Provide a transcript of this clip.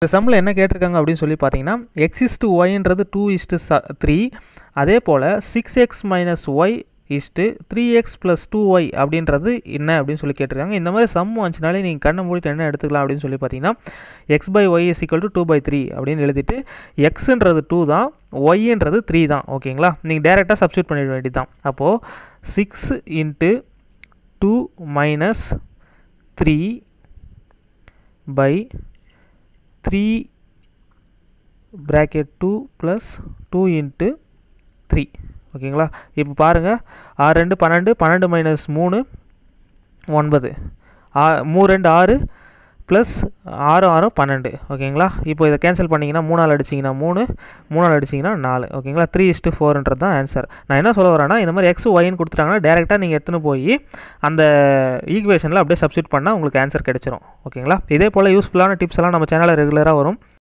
இந்த சம்மில் என்ன கேட்டிருக்காங்க அப்படின்னு சொல்லி பார்த்தீங்கன்னா எக்ஸ் இஸ்ட்டு ஒய்ன்றது டூ இஸ்ட்டு ச த்ரீ அதே போல் six x minus y is to three x plus two y அப்படின்றது என்ன அப்படின்னு சொல்லி கேட்டிருக்காங்க இந்த மாதிரி சம் வந்துச்சுனாலே நீங்கள் கண்ணை மூடிட்டு என்ன எடுத்துக்கலாம் அப்படின்னு சொல்லி பார்த்தீங்கன்னா x by y is equal to two by three அப்படின்னு எழுதிட்டு எக்ஸுன்றது டூ தான் ஒய்ன்றது த்ரீ தான் ஓகேங்களா நீங்கள் டேரெக்டாக சப்ஸ்டியூட் பண்ணிட வேண்டியது தான் அப்போது six into two minus three by three bracket two plus two into three ஓகேங்களா இப்போ பாருங்கள் ஆறு ரெண்டு பன்னெண்டு பன்னெண்டு மைனஸ் மூணு ஒன்பது ஆ மூ ரெண்டு ஆறு ப்ளஸ் ஆறு ஆறு பன்னெண்டு ஓகேங்களா இப்போ இதை கேன்சல் பண்ணிங்கன்னா நாள் அடிச்சிங்கன்னா மூணு நாள் அடிச்சிங்கன்னா நாலு ஓகேங்களா த்ரீ இஸ்ட்டு ஃபோர்ன்றது தான் ஆன்சர் நான் என்ன சொல்ல வரேன்னா இந்த மாதிரி எக்ஸ் ஒயின்னு கொடுத்துட்டாங்கன்னா டேரெக்டாக நீங்கள் எடுத்துன்னு போய் அந்த ஈக்குவேஷனில் அப்படியே சப்ஸ்டியூட் பண்ணால் உங்களுக்கு ஆன்சர் கிடச்சிரும் ஓகேங்களா இதே போல் யூஸ்ஃபுல்லான டிப்ஸ் எல்லாம் நம்ம சேனலில் ரெகுலராக வரும்